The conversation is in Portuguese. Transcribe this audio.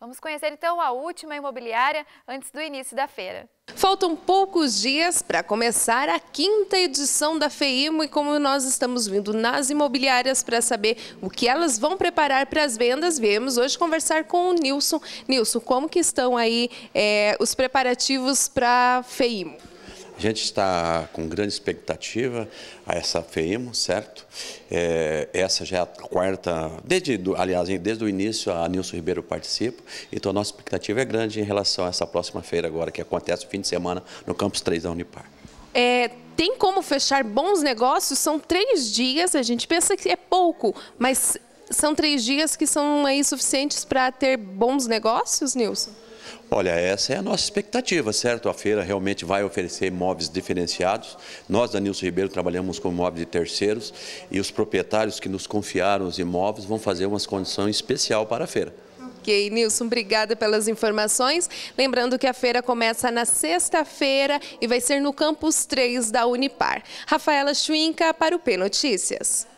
Vamos conhecer então a última imobiliária antes do início da feira. Faltam poucos dias para começar a quinta edição da FEIMO e como nós estamos vindo nas imobiliárias para saber o que elas vão preparar para as vendas, viemos hoje conversar com o Nilson. Nilson, como que estão aí é, os preparativos para a FEIMO? A gente está com grande expectativa a essa FEIMO, certo? É, essa já é a quarta, desde, aliás, desde o início a Nilson Ribeiro participa, então a nossa expectativa é grande em relação a essa próxima feira agora, que acontece no fim de semana no Campus 3 da Unipar. É, tem como fechar bons negócios? São três dias, a gente pensa que é pouco, mas são três dias que são aí suficientes para ter bons negócios, Nilson? Olha, essa é a nossa expectativa, certo? A feira realmente vai oferecer imóveis diferenciados. Nós, da Nilson Ribeiro, trabalhamos com imóveis de terceiros e os proprietários que nos confiaram os imóveis vão fazer uma condição especial para a feira. Ok, Nilson, obrigada pelas informações. Lembrando que a feira começa na sexta-feira e vai ser no Campus 3 da Unipar. Rafaela Schwinka para o P Notícias.